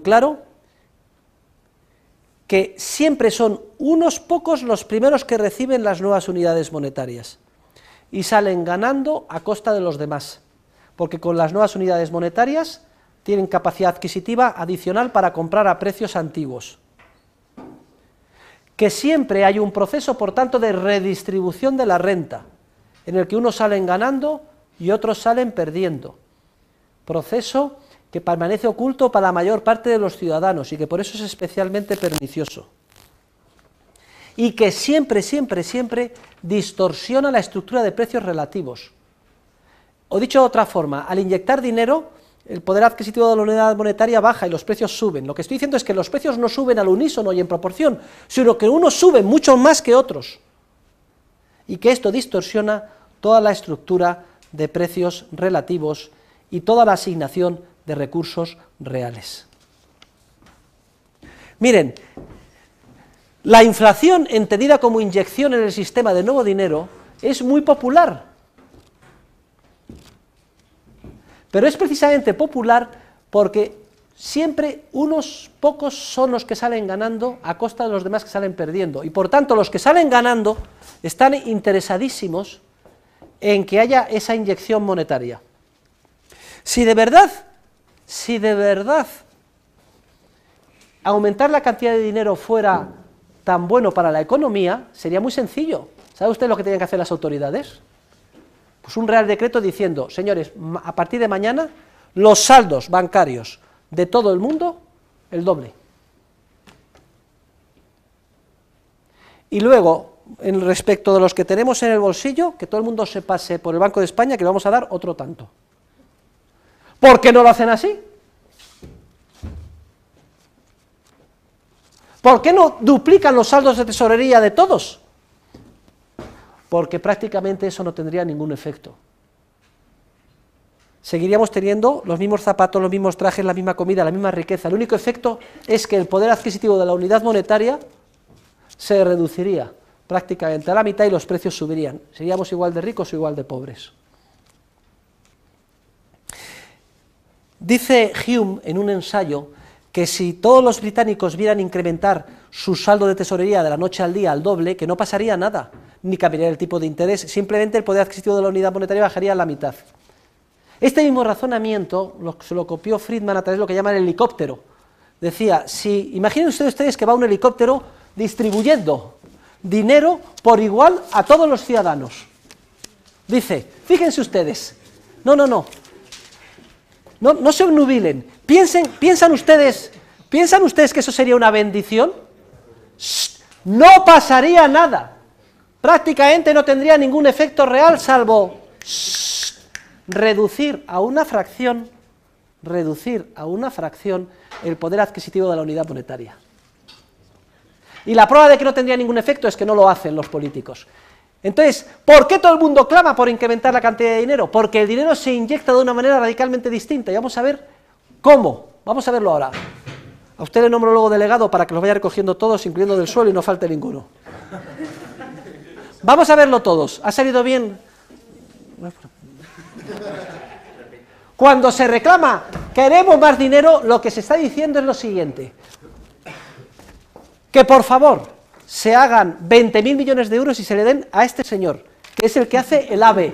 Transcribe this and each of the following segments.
claro que siempre son unos pocos los primeros que reciben las nuevas unidades monetarias y salen ganando a costa de los demás, porque con las nuevas unidades monetarias tienen capacidad adquisitiva adicional para comprar a precios antiguos. Que siempre hay un proceso, por tanto, de redistribución de la renta, en el que unos salen ganando y otros salen perdiendo. Proceso que permanece oculto para la mayor parte de los ciudadanos y que por eso es especialmente pernicioso. Y que siempre, siempre, siempre distorsiona la estructura de precios relativos. O dicho de otra forma, al inyectar dinero, el poder adquisitivo de la unidad monetaria baja y los precios suben. Lo que estoy diciendo es que los precios no suben al unísono y en proporción, sino que unos suben mucho más que otros. Y que esto distorsiona toda la estructura de precios relativos y toda la asignación de recursos reales. Miren, la inflación entendida como inyección en el sistema de nuevo dinero es muy popular. Pero es precisamente popular porque siempre unos pocos son los que salen ganando a costa de los demás que salen perdiendo. Y por tanto, los que salen ganando están interesadísimos en que haya esa inyección monetaria. Si de verdad si de verdad aumentar la cantidad de dinero fuera tan bueno para la economía, sería muy sencillo. ¿Sabe usted lo que tienen que hacer las autoridades? Pues un real decreto diciendo, señores, a partir de mañana los saldos bancarios de todo el mundo, el doble. Y luego, en respecto de los que tenemos en el bolsillo, que todo el mundo se pase por el Banco de España, que le vamos a dar otro tanto. ¿Por qué no lo hacen así? ¿Por qué no duplican los saldos de tesorería de todos? Porque prácticamente eso no tendría ningún efecto. Seguiríamos teniendo los mismos zapatos, los mismos trajes, la misma comida, la misma riqueza. El único efecto es que el poder adquisitivo de la unidad monetaria se reduciría prácticamente a la mitad y los precios subirían. Seríamos igual de ricos o igual de pobres. Dice Hume en un ensayo que si todos los británicos vieran incrementar su saldo de tesorería de la noche al día al doble, que no pasaría nada, ni cambiaría el tipo de interés, simplemente el poder adquisitivo de la unidad monetaria bajaría a la mitad. Este mismo razonamiento se lo copió Friedman a través de lo que llaman el helicóptero. Decía, si imaginen ustedes que va un helicóptero distribuyendo dinero por igual a todos los ciudadanos. Dice, fíjense ustedes, no, no, no, no, se obnubilen. Piensen, piensan ustedes, ¿piensan ustedes que eso sería una bendición? no pasaría nada. Prácticamente no tendría ningún efecto real salvo reducir a una fracción, reducir a una fracción el poder adquisitivo de la unidad monetaria. Y la prueba de que no tendría ningún efecto es que no lo hacen los políticos. Entonces, ¿por qué todo el mundo clama por incrementar la cantidad de dinero? Porque el dinero se inyecta de una manera radicalmente distinta. Y vamos a ver cómo. Vamos a verlo ahora. A usted le nombro luego delegado para que los vaya recogiendo todos, incluyendo del suelo, y no falte ninguno. Vamos a verlo todos. ¿Ha salido bien? Cuando se reclama, queremos más dinero, lo que se está diciendo es lo siguiente. Que por favor, se hagan 20.000 millones de euros y se le den a este señor, que es el que hace el AVE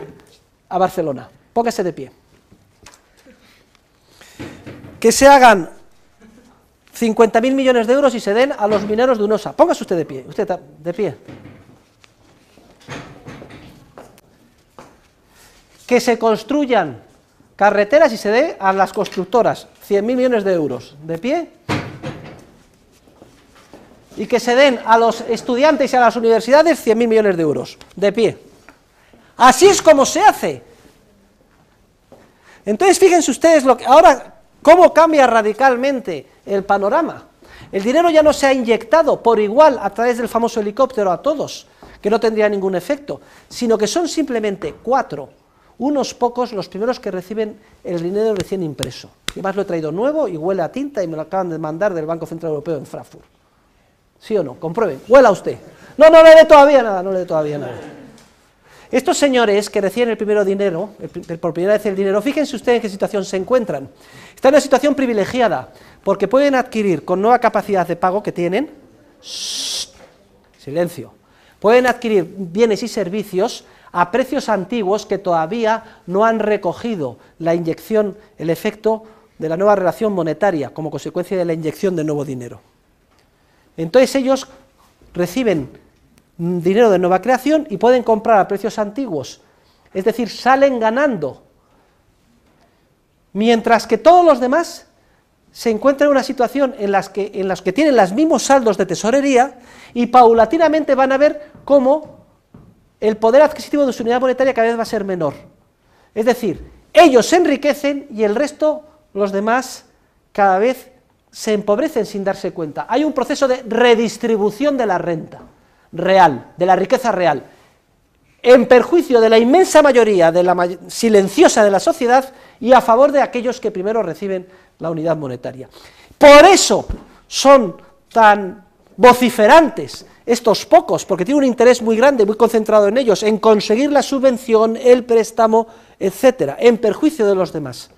a Barcelona. Póngase de pie. Que se hagan 50.000 millones de euros y se den a los mineros de UNOSA. Póngase usted de pie. Usted de pie. Que se construyan carreteras y se dé a las constructoras 100.000 millones de euros. De pie y que se den a los estudiantes y a las universidades 100.000 millones de euros, de pie. Así es como se hace. Entonces, fíjense ustedes lo que, ahora cómo cambia radicalmente el panorama. El dinero ya no se ha inyectado por igual a través del famoso helicóptero a todos, que no tendría ningún efecto, sino que son simplemente cuatro, unos pocos los primeros que reciben el dinero recién impreso. Y más lo he traído nuevo y huele a tinta y me lo acaban de mandar del Banco Central Europeo en Frankfurt. ¿Sí o no? Comprueben. Huela usted. No, no le dé todavía nada, no le dé todavía nada. Estos señores que reciben el primero dinero, por primera vez el dinero, fíjense ustedes en qué situación se encuentran. Están en una situación privilegiada, porque pueden adquirir con nueva capacidad de pago que tienen, silencio, pueden adquirir bienes y servicios a precios antiguos que todavía no han recogido la inyección, el efecto de la nueva relación monetaria como consecuencia de la inyección de nuevo dinero. Entonces ellos reciben dinero de nueva creación y pueden comprar a precios antiguos. Es decir, salen ganando. Mientras que todos los demás se encuentran en una situación en la que, que tienen los mismos saldos de tesorería y paulatinamente van a ver cómo el poder adquisitivo de su unidad monetaria cada vez va a ser menor. Es decir, ellos se enriquecen y el resto, los demás, cada vez se empobrecen sin darse cuenta. Hay un proceso de redistribución de la renta real, de la riqueza real, en perjuicio de la inmensa mayoría de la silenciosa de la sociedad y a favor de aquellos que primero reciben la unidad monetaria. Por eso son tan vociferantes estos pocos, porque tienen un interés muy grande, muy concentrado en ellos, en conseguir la subvención, el préstamo, etcétera, en perjuicio de los demás.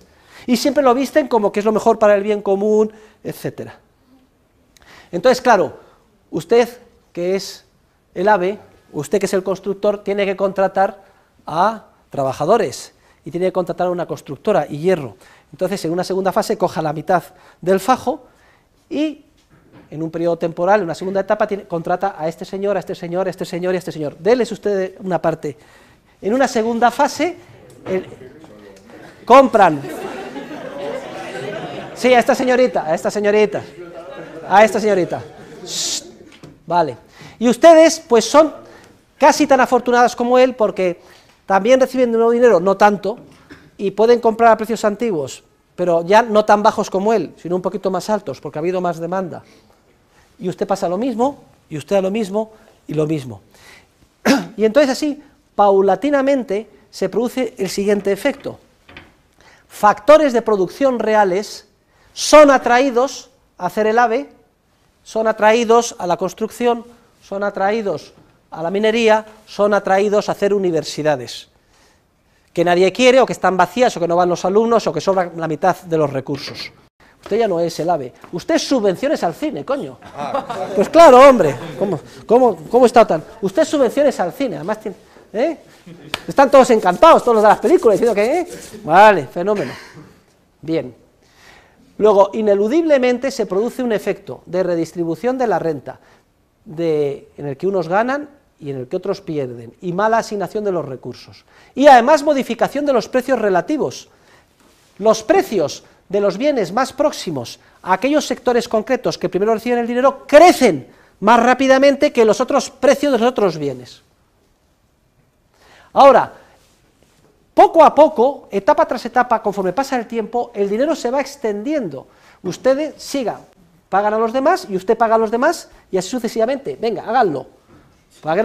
Y siempre lo visten como que es lo mejor para el bien común, etc. Entonces, claro, usted que es el ave, usted que es el constructor, tiene que contratar a trabajadores y tiene que contratar a una constructora y hierro. Entonces, en una segunda fase, coja la mitad del fajo y en un periodo temporal, en una segunda etapa, contrata a este señor, a este señor, a este señor y a este señor. Deles usted una parte. En una segunda fase, compran Sí, a esta señorita, a esta señorita. A esta señorita. Vale. Y ustedes, pues son casi tan afortunadas como él porque también reciben nuevo dinero, no tanto, y pueden comprar a precios antiguos, pero ya no tan bajos como él, sino un poquito más altos porque ha habido más demanda. Y usted pasa lo mismo, y usted a lo mismo, y lo mismo. y entonces así, paulatinamente, se produce el siguiente efecto. Factores de producción reales son atraídos a hacer el ave, son atraídos a la construcción, son atraídos a la minería, son atraídos a hacer universidades, que nadie quiere o que están vacías o que no van los alumnos o que sobran la mitad de los recursos. Usted ya no es el ave, usted subvenciones al cine, coño. Pues claro, hombre, ¿cómo, está tan? Usted subvenciones al cine, además ¿eh? Están todos encantados, todos los de las películas, que... ¿eh? Vale, fenómeno. Bien. Luego, ineludiblemente se produce un efecto de redistribución de la renta, en el que unos ganan y en el que otros pierden, y mala asignación de los recursos. Y además modificación de los precios relativos. Los precios de los bienes más próximos a aquellos sectores concretos que primero reciben el dinero crecen más rápidamente que los otros precios de los otros bienes. Ahora, poco a poco, etapa tras etapa, conforme pasa el tiempo, el dinero se va extendiendo. Ustedes sigan, pagan a los demás y usted paga a los demás y así sucesivamente. Venga, háganlo.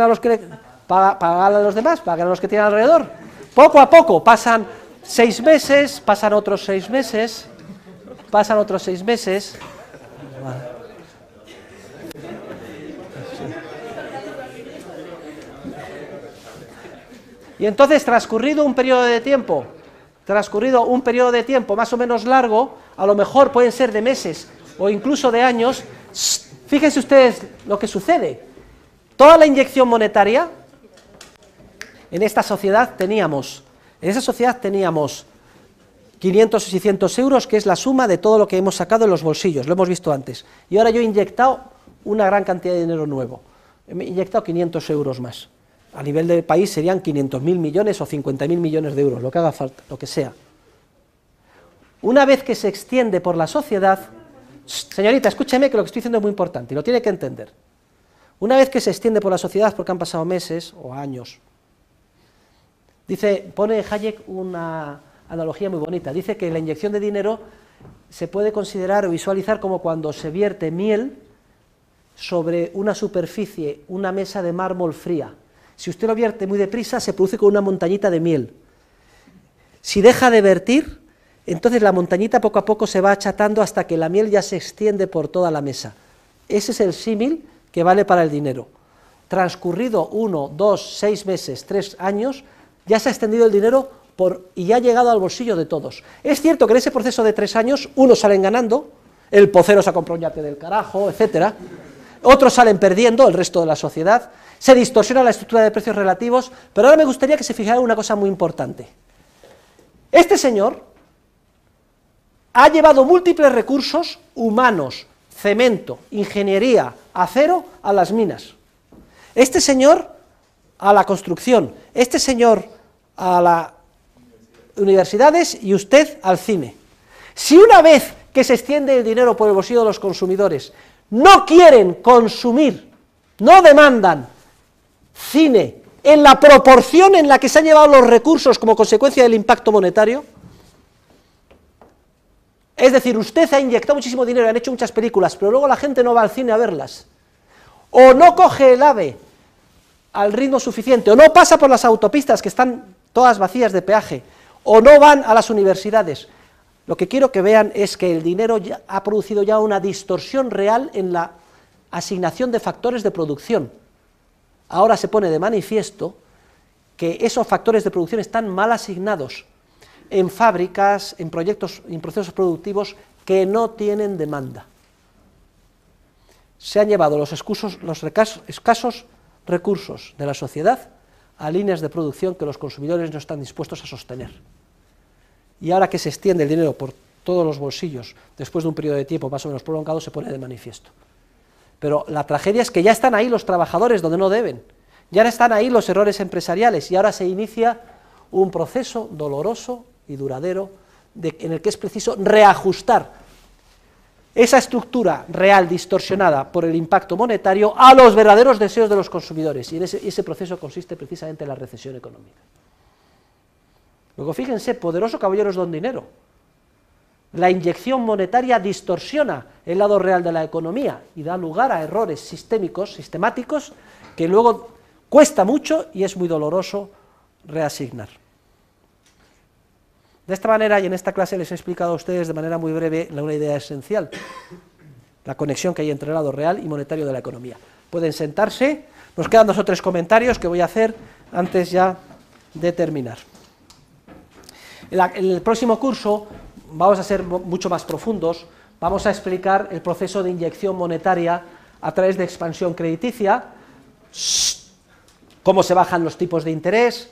a los que pagan a los demás, paguen a los que tienen alrededor. Poco a poco, pasan seis meses, pasan otros seis meses, pasan otros seis meses. Y entonces, transcurrido un periodo de tiempo, transcurrido un periodo de tiempo más o menos largo, a lo mejor pueden ser de meses o incluso de años, fíjense ustedes lo que sucede. Toda la inyección monetaria en esta sociedad teníamos, en esa sociedad teníamos 500 o 600 euros, que es la suma de todo lo que hemos sacado en los bolsillos, lo hemos visto antes. Y ahora yo he inyectado una gran cantidad de dinero nuevo, he inyectado 500 euros más a nivel del país serían 500.000 millones o 50.000 millones de euros, lo que haga falta, lo que sea. Una vez que se extiende por la sociedad, señorita, escúcheme que lo que estoy diciendo es muy importante y lo tiene que entender. Una vez que se extiende por la sociedad, porque han pasado meses o años, dice, pone Hayek una analogía muy bonita, dice que la inyección de dinero se puede considerar o visualizar como cuando se vierte miel sobre una superficie, una mesa de mármol fría. Si usted lo vierte muy deprisa, se produce con una montañita de miel. Si deja de vertir, entonces la montañita poco a poco se va achatando hasta que la miel ya se extiende por toda la mesa. Ese es el símil que vale para el dinero. Transcurrido uno, dos, seis meses, tres años, ya se ha extendido el dinero y ya ha llegado al bolsillo de todos. Es cierto que en ese proceso de tres años unos salen ganando, el pocero se ha comprado un yate del carajo, etcétera, otros salen perdiendo, el resto de la sociedad, se distorsiona la estructura de precios relativos, pero ahora me gustaría que se fijara una cosa muy importante. Este señor ha llevado múltiples recursos humanos, cemento, ingeniería, acero a las minas. Este señor a la construcción, este señor a las universidades y usted al cine. Si una vez que se extiende el dinero por el bolsillo de los consumidores, no quieren consumir, no demandan cine en la proporción en la que se han llevado los recursos como consecuencia del impacto monetario. Es decir, usted ha inyectado muchísimo dinero, han hecho muchas películas, pero luego la gente no va al cine a verlas. O no coge el ave al ritmo suficiente, o no pasa por las autopistas que están todas vacías de peaje, o no van a las universidades, lo que quiero que vean es que el dinero ha producido ya una distorsión real en la asignación de factores de producción. Ahora se pone de manifiesto que esos factores de producción están mal asignados en fábricas, en proyectos, en procesos productivos que no tienen demanda. Se han llevado los, escasos recursos de la sociedad a líneas de producción que los consumidores no están dispuestos a sostener y ahora que se extiende el dinero por todos los bolsillos después de un periodo de tiempo más o menos prolongado, se pone de manifiesto. Pero la tragedia es que ya están ahí los trabajadores donde no deben, ya están ahí los errores empresariales y ahora se inicia un proceso doloroso y duradero en el que es preciso reajustar esa estructura real distorsionada por el impacto monetario a los verdaderos deseos de los consumidores. Y en ese proceso consiste precisamente en la recesión económica. Luego fíjense, poderoso caballeros don dinero. La inyección monetaria distorsiona el lado real de la economía y da lugar a errores sistémicos, sistemáticos, que luego cuesta mucho y es muy doloroso reasignar. De esta manera, y en esta clase les he explicado a ustedes de manera muy breve una idea esencial, la conexión que hay entre el lado real y monetario de la economía. Pueden sentarse, nos quedan dos o tres comentarios que voy a hacer antes ya de terminar. En, el próximo curso vamos a ser mucho más profundos, vamos a explicar el proceso de inyección monetaria a través de expansión crediticia, cómo se bajan los tipos de interés,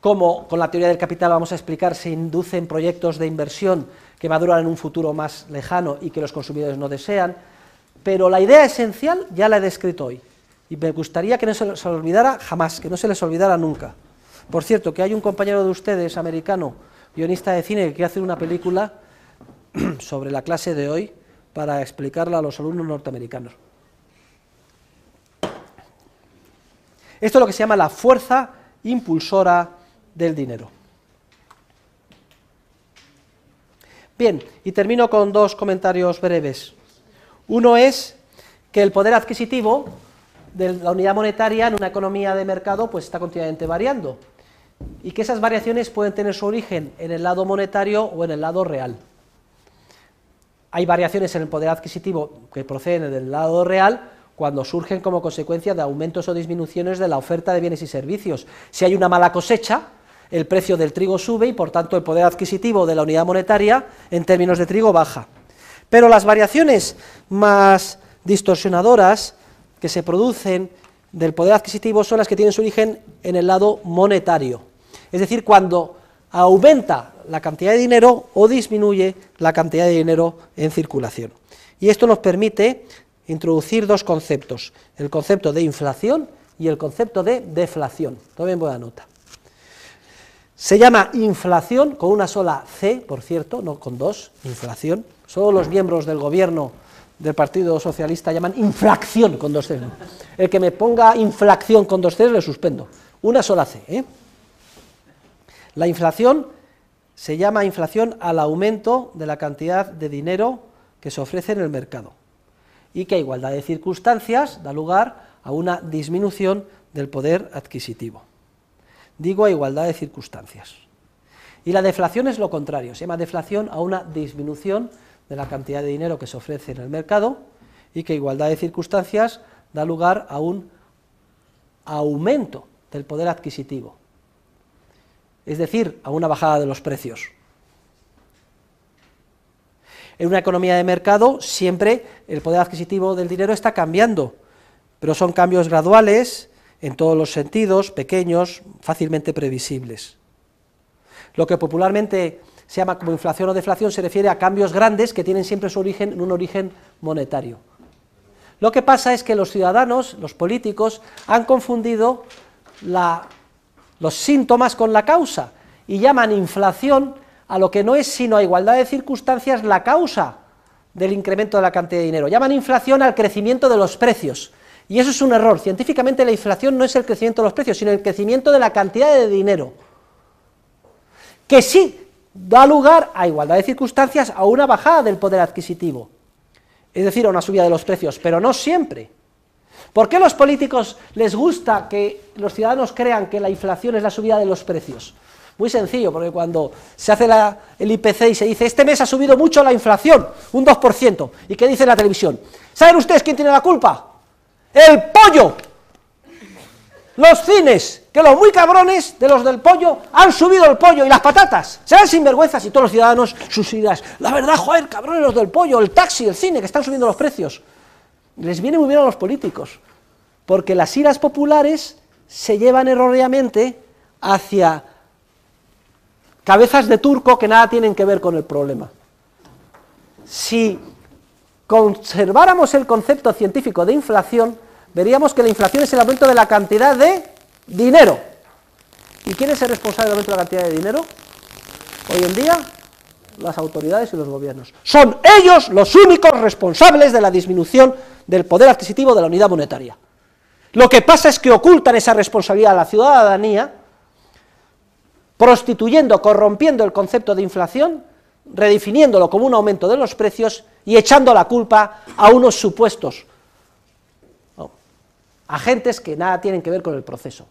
cómo con la teoría del capital vamos a explicar se inducen proyectos de inversión que maduran en un futuro más lejano y que los consumidores no desean, pero la idea esencial ya la he descrito hoy y me gustaría que no se les olvidara jamás, que no se les olvidara nunca. Por cierto, que hay un compañero de ustedes, americano, guionista de cine que quiere hacer una película sobre la clase de hoy para explicarla a los alumnos norteamericanos. Esto es lo que se llama la fuerza impulsora del dinero. Bien, y termino con dos comentarios breves. Uno es que el poder adquisitivo de la unidad monetaria en una economía de mercado pues está continuamente variando y que esas variaciones pueden tener su origen en el lado monetario o en el lado real. Hay variaciones en el poder adquisitivo que proceden del lado real cuando surgen como consecuencia de aumentos o disminuciones de la oferta de bienes y servicios. Si hay una mala cosecha, el precio del trigo sube y por tanto el poder adquisitivo de la unidad monetaria en términos de trigo baja. Pero las variaciones más distorsionadoras que se producen del poder adquisitivo son las que tienen su origen en el lado monetario. Es decir, cuando aumenta la cantidad de dinero o disminuye la cantidad de dinero en circulación. Y esto nos permite introducir dos conceptos, el concepto de inflación y el concepto de deflación. Tomen buena nota. Se llama inflación con una sola C, por cierto, no con dos, inflación. Solo los miembros del gobierno del Partido Socialista llaman infracción con dos ceros. El que me ponga infracción con dos ceros, le suspendo. Una sola C. ¿eh? La inflación se llama inflación al aumento de la cantidad de dinero que se ofrece en el mercado y que a igualdad de circunstancias da lugar a una disminución del poder adquisitivo. Digo a igualdad de circunstancias. Y la deflación es lo contrario, se llama deflación a una disminución de la cantidad de dinero que se ofrece en el mercado y que igualdad de circunstancias da lugar a un aumento del poder adquisitivo, es decir, a una bajada de los precios. En una economía de mercado siempre el poder adquisitivo del dinero está cambiando, pero son cambios graduales en todos los sentidos, pequeños, fácilmente previsibles. Lo que popularmente se llama como inflación o deflación, se refiere a cambios grandes que tienen siempre su origen en un origen monetario. Lo que pasa es que los ciudadanos, los políticos, han confundido la, los síntomas con la causa y llaman inflación a lo que no es sino a igualdad de circunstancias la causa del incremento de la cantidad de dinero. Llaman inflación al crecimiento de los precios. Y eso es un error. Científicamente la inflación no es el crecimiento de los precios, sino el crecimiento de la cantidad de dinero. Que sí da lugar a igualdad de circunstancias a una bajada del poder adquisitivo, es decir, a una subida de los precios, pero no siempre. ¿Por qué a los políticos les gusta que los ciudadanos crean que la inflación es la subida de los precios? Muy sencillo, porque cuando se hace el IPC y se dice, este mes ha subido mucho la inflación, un 2%, ¿y qué dice la televisión? ¿Saben ustedes quién tiene la culpa? ¡El pollo! ¡Los cines! que los muy cabrones de los del pollo han subido el pollo y las patatas. Serán sinvergüenzas y todos los ciudadanos sus iras, La verdad, joder, cabrones los del pollo, el taxi, el cine, que están subiendo los precios. Les viene muy bien a los políticos, porque las iras populares se llevan erróneamente hacia cabezas de turco que nada tienen que ver con el problema. Si conserváramos el concepto científico de inflación, veríamos que la inflación es el aumento de la cantidad de Dinero. ¿Y quién es el responsable de la cantidad de dinero? Hoy en día, las autoridades y los gobiernos. Son ellos los únicos responsables de la disminución del poder adquisitivo de la unidad monetaria. Lo que pasa es que ocultan esa responsabilidad a la ciudadanía, prostituyendo, corrompiendo el concepto de inflación, redefiniéndolo como un aumento de los precios y echando la culpa a unos supuestos agentes que nada tienen que ver con el proceso.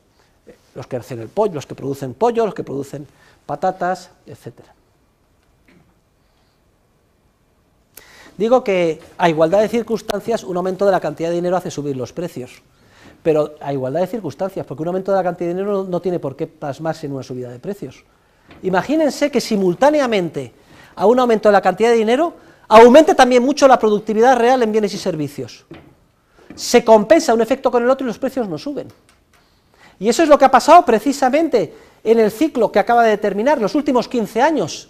Los que hacen el pollo, los que producen pollo, los que producen patatas, etc. Digo que a igualdad de circunstancias un aumento de la cantidad de dinero hace subir los precios, pero a igualdad de circunstancias, porque un aumento de la cantidad de dinero no tiene por qué plasmarse en una subida de precios. Imagínense que simultáneamente a un aumento de la cantidad de dinero aumente también mucho la productividad real en bienes y servicios se compensa un efecto con el otro y los precios no suben. Y eso es lo que ha pasado precisamente en el ciclo que acaba de terminar, los últimos 15 años.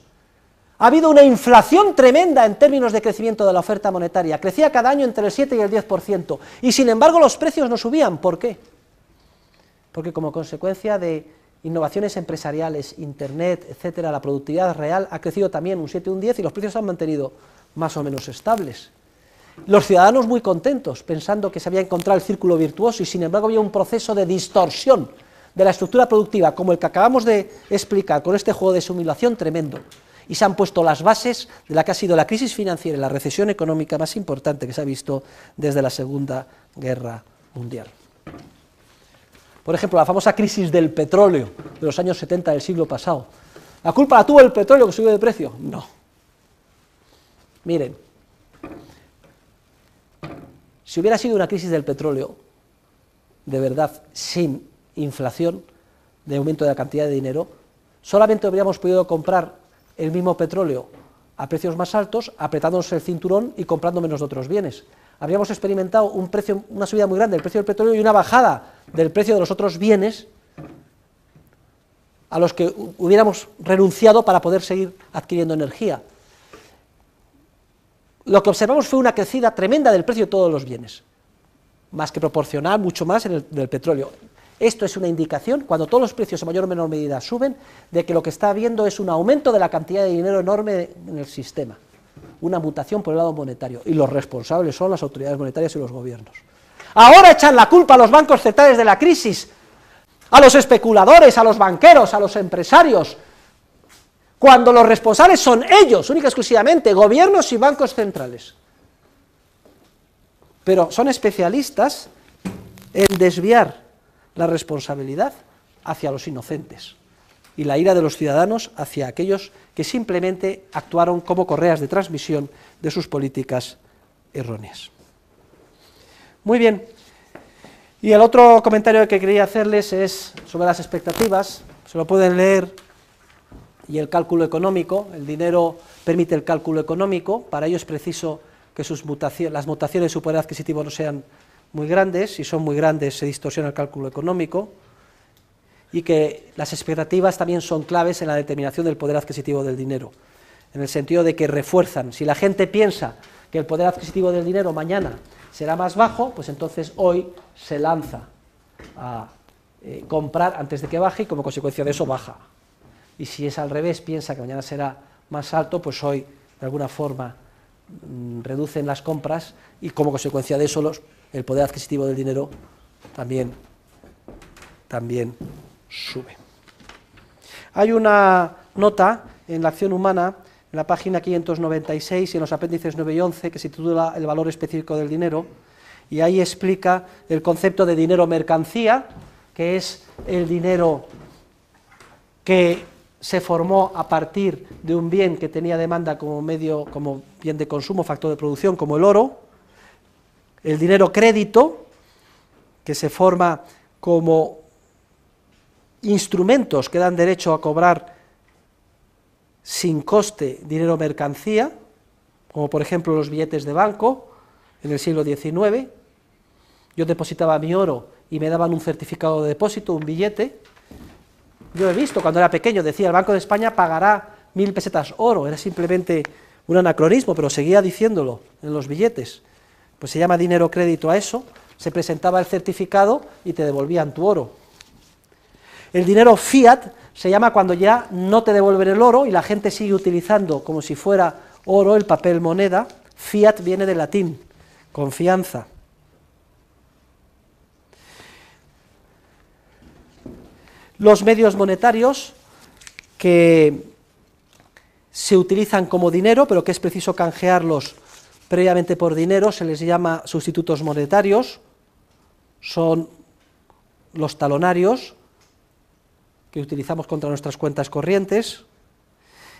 Ha habido una inflación tremenda en términos de crecimiento de la oferta monetaria. Crecía cada año entre el 7 y el 10%. Y sin embargo los precios no subían. ¿Por qué? Porque como consecuencia de innovaciones empresariales, Internet, etcétera, la productividad real ha crecido también un 7 y un 10 y los precios se han mantenido más o menos estables. Los ciudadanos muy contentos, pensando que se había encontrado el círculo virtuoso y sin embargo había un proceso de distorsión de la estructura productiva, como el que acabamos de explicar con este juego de simulación tremendo. Y se han puesto las bases de la que ha sido la crisis financiera y la recesión económica más importante que se ha visto desde la Segunda Guerra Mundial. Por ejemplo, la famosa crisis del petróleo de los años 70 del siglo pasado. ¿La culpa la tuvo el petróleo que subió de precio? No. Miren, si hubiera sido una crisis del petróleo, de verdad, sin inflación, de aumento de la cantidad de dinero, solamente habríamos podido comprar el mismo petróleo a precios más altos, apretándonos el cinturón y comprando menos de otros bienes. Habríamos experimentado un precio, una subida muy grande del precio del petróleo y una bajada del precio de los otros bienes a los que hubiéramos renunciado para poder seguir adquiriendo energía lo que observamos fue una crecida tremenda del precio de todos los bienes, más que proporcional, mucho más el, del petróleo. Esto es una indicación, cuando todos los precios en mayor o menor medida suben, de que lo que está habiendo es un aumento de la cantidad de dinero enorme en el sistema, una mutación por el lado monetario, y los responsables son las autoridades monetarias y los gobiernos. Ahora echan la culpa a los bancos centrales de la crisis, a los especuladores, a los banqueros, a los empresarios, cuando los responsables son ellos, única exclusivamente, gobiernos y bancos centrales. Pero son especialistas en desviar la responsabilidad hacia los inocentes y la ira de los ciudadanos hacia aquellos que simplemente actuaron como correas de transmisión de sus políticas erróneas. Muy bien. Y el otro comentario que quería hacerles es sobre las expectativas. Se lo pueden leer y el cálculo económico. El dinero permite el cálculo económico, para ello es preciso que las mutaciones de su poder adquisitivo no sean muy grandes, si son muy grandes se distorsiona el cálculo económico, y que las expectativas también son claves en la determinación del poder adquisitivo del dinero, en el sentido de que refuerzan. Si la gente piensa que el poder adquisitivo del dinero mañana será más bajo, pues entonces hoy se lanza a eh, comprar antes de que baje y como consecuencia de eso baja y si es al revés, piensa que mañana será más alto, pues hoy de alguna forma mm, reducen las compras y como consecuencia de eso el poder adquisitivo del dinero también, también sube. Hay una nota en la acción humana, en la página 596 y en los apéndices 9 y 11, que se titula El valor específico del dinero, y ahí explica el concepto de dinero mercancía, que es el dinero que se formó a partir de un bien que tenía demanda como medio, como bien de consumo, factor de producción, como el oro, el dinero crédito, que se forma como instrumentos que dan derecho a cobrar sin coste dinero mercancía, como por ejemplo los billetes de banco en el siglo XIX. Yo depositaba mi oro y me daban un certificado de depósito, un billete, yo he visto cuando era pequeño, decía, el Banco de España pagará mil pesetas oro, era simplemente un anacronismo, pero seguía diciéndolo en los billetes. Pues se llama dinero crédito a eso, se presentaba el certificado y te devolvían tu oro. El dinero fiat se llama cuando ya no te devuelven el oro y la gente sigue utilizando como si fuera oro el papel moneda. Fiat viene del latín, confianza. los medios monetarios que se utilizan como dinero, pero que es preciso canjearlos previamente por dinero, se les llama sustitutos monetarios, son los talonarios que utilizamos contra nuestras cuentas corrientes,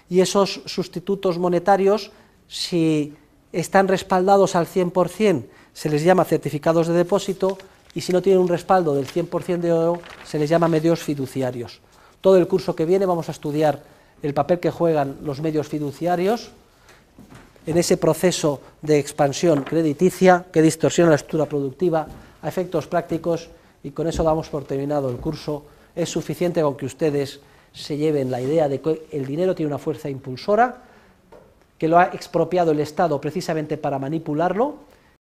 y esos sustitutos monetarios, si están respaldados al 100%, se les llama certificados de depósito, y si no tienen un respaldo del 100% de oro, e se les llama medios fiduciarios. Todo el curso que viene vamos a estudiar el papel que juegan los medios fiduciarios en ese proceso de expansión crediticia que distorsiona la estructura productiva a efectos prácticos y con eso damos por terminado el curso. Es suficiente con que ustedes se lleven la idea de que el dinero tiene una fuerza impulsora, que lo ha expropiado el Estado precisamente para manipularlo